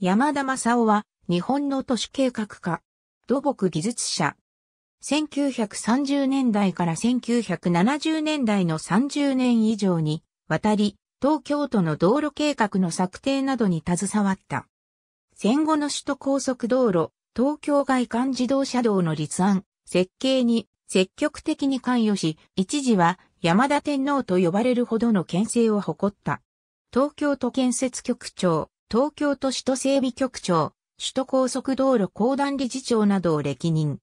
山田正夫は、日本の都市計画家、土木技術者。1930年代から1970年代の30年以上に、わたり、東京都の道路計画の策定などに携わった。戦後の首都高速道路、東京外環自動車道の立案、設計に積極的に関与し、一時は山田天皇と呼ばれるほどの県政を誇った。東京都建設局長、東京都首都整備局長、首都高速道路公団理事長などを歴任。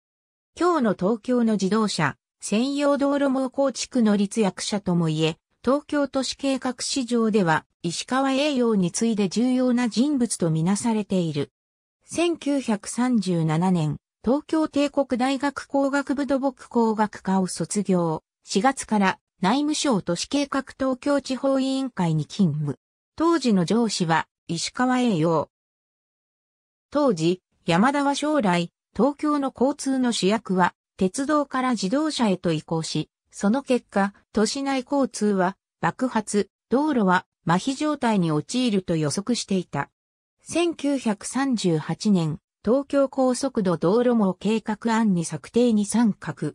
今日の東京の自動車、専用道路網構築の立役者ともいえ、東京都市計画市場では石川栄養に次いで重要な人物とみなされている。1937年、東京帝国大学工学部土木工学科を卒業。4月から内務省都市計画東京地方委員会に勤務。当時の上司は石川栄養。当時、山田は将来、東京の交通の主役は、鉄道から自動車へと移行し、その結果、都市内交通は爆発、道路は麻痺状態に陥ると予測していた。1938年、東京高速度道路網計画案に策定に参画。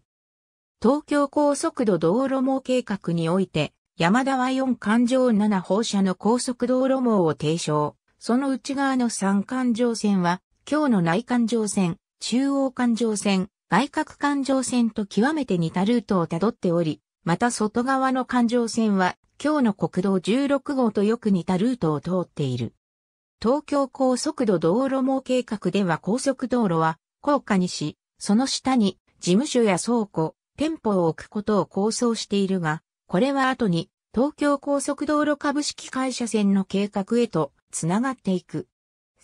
東京高速度道路網計画において、山田は4環状7放射の高速道路網を提唱。その内側の3環状線は、今日の内環状線、中央環状線、外角環状線と極めて似たルートをたどっており、また外側の環状線は、今日の国道16号とよく似たルートを通っている。東京高速度道路網計画では高速道路は、高架にし、その下に事務所や倉庫、店舗を置くことを構想しているが、これは後に東京高速道路株式会社線の計画へとつながっていく。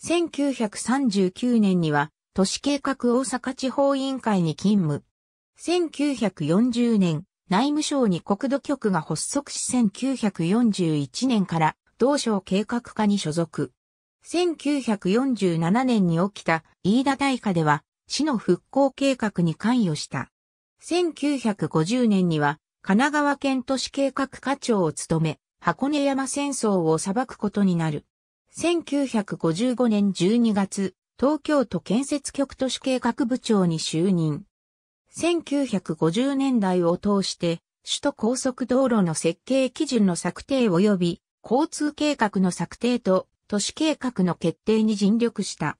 1939年には都市計画大阪地方委員会に勤務。1940年、内務省に国土局が発足し1941年から同省計画課に所属。1947年に起きた飯田大火では市の復興計画に関与した。1950年には神奈川県都市計画課長を務め、箱根山戦争を裁くことになる。1955年12月、東京都建設局都市計画部長に就任。1950年代を通して、首都高速道路の設計基準の策定及び、交通計画の策定と都市計画の決定に尽力した。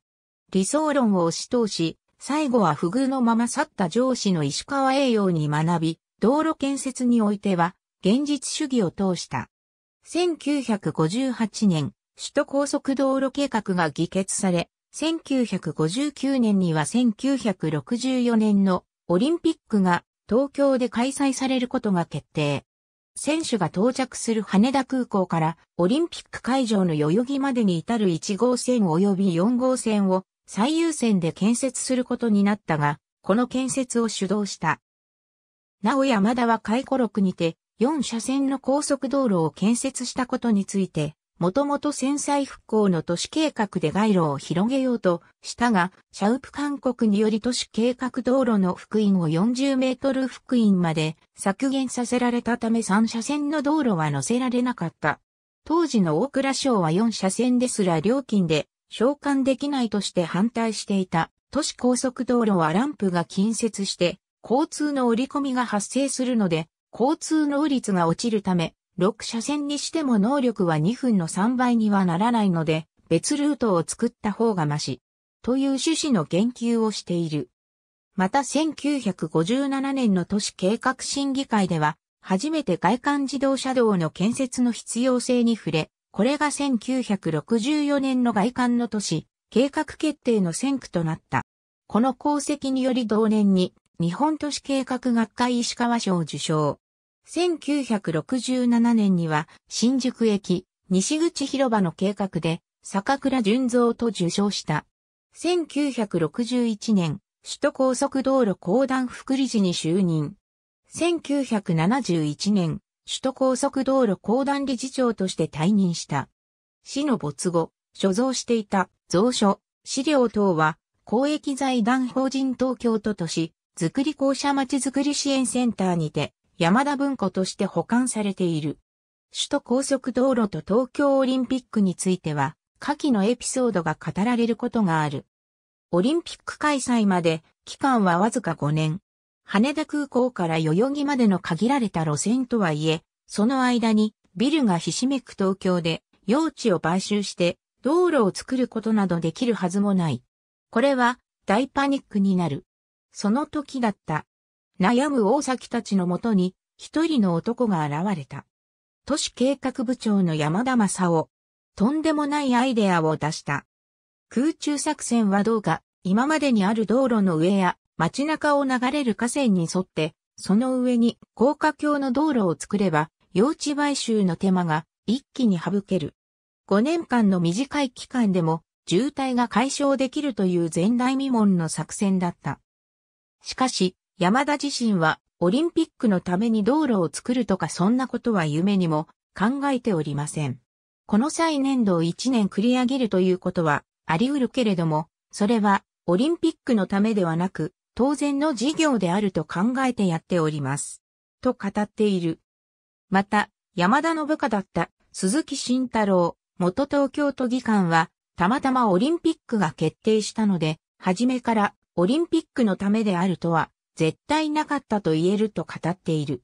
理想論を押し通し、最後は不遇のまま去った上司の石川栄養に学び、道路建設においては、現実主義を通した。1958年、首都高速道路計画が議決され、1959年には1964年のオリンピックが東京で開催されることが決定。選手が到着する羽田空港からオリンピック会場の代々木までに至る1号線及び4号線を最優先で建設することになったが、この建設を主導したなお山田は回顧録にて、4車線の高速道路を建設したことについて、もともと戦災復興の都市計画で街路を広げようとしたが、シャウプ勧告により都市計画道路の福音を40メートル福音まで削減させられたため3車線の道路は乗せられなかった。当時の大倉省は4車線ですら料金で償還できないとして反対していた。都市高速道路はランプが近接して交通の折り込みが発生するので、交通能率が落ちるため、6車線にしても能力は2分の3倍にはならないので、別ルートを作った方がまし。という趣旨の言及をしている。また1957年の都市計画審議会では、初めて外環自動車道の建設の必要性に触れ、これが1964年の外環の都市、計画決定の先駆となった。この功績により同年に日本都市計画学会石川賞受賞。1967年には新宿駅西口広場の計画で坂倉淳造と受賞した。1961年、首都高速道路公団副理事に就任。1971年、首都高速道路公団理事長として退任した。市の没後、所蔵していた蔵書、資料等は、公益財団法人東京都都市、づくり校舎まちづくり支援センターにて、山田文庫として保管されている。首都高速道路と東京オリンピックについては、下記のエピソードが語られることがある。オリンピック開催まで期間はわずか5年。羽田空港から代々木までの限られた路線とはいえ、その間にビルがひしめく東京で用地を買収して道路を作ることなどできるはずもない。これは大パニックになる。その時だった。悩む大崎たちのもとに、一人の男が現れた。都市計画部長の山田正夫。とんでもないアイデアを出した。空中作戦はどうか、今までにある道路の上や街中を流れる河川に沿って、その上に高架橋の道路を作れば、用地買収の手間が一気に省ける。5年間の短い期間でも渋滞が解消できるという前代未聞の作戦だった。しかし、山田自身はオリンピックのために道路を作るとかそんなことは夢にも考えておりません。この際年度を1年繰り上げるということはあり得るけれども、それはオリンピックのためではなく、当然の事業であると考えてやっております。と語っている。また、山田の部下だった鈴木慎太郎元東京都議官は、たまたまオリンピックが決定したので、初めからオリンピックのためであるとは絶対なかったと言えると語っている。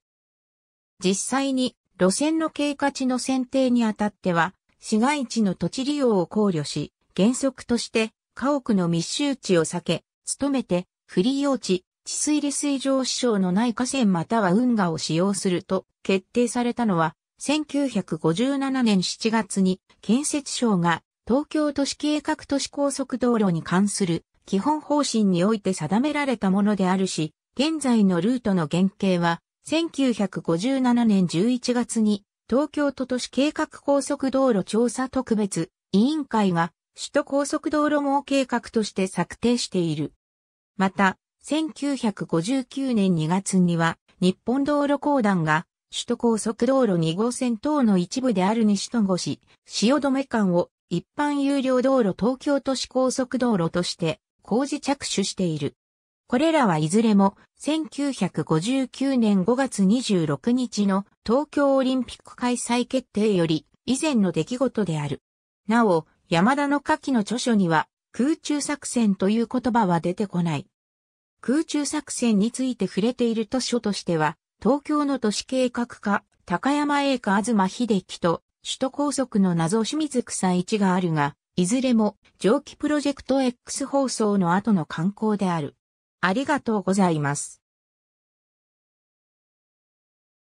実際に路線の経過値の選定にあたっては市街地の土地利用を考慮し原則として家屋の密集地を避け、努めてフリー用地、治水利水上支障のない河川または運河を使用すると決定されたのは1957年7月に建設省が東京都市計画都市高速道路に関する基本方針において定められたものであるし、現在のルートの原型は、1957年11月に東京都都市計画高速道路調査特別委員会が首都高速道路網計画として策定している。また、1959年2月には日本道路公団が首都高速道路2号線等の一部である西戸越、汐留間を一般有料道路東京都市高速道路として工事着手している。これらはいずれも1959年5月26日の東京オリンピック開催決定より以前の出来事である。なお、山田の下記の著書には空中作戦という言葉は出てこない。空中作戦について触れている図書としては、東京の都市計画課、高山栄華東秀樹と首都高速の謎清水草一があるが、いずれも蒸気プロジェクト X 放送の後の観光である。ありがとうございます。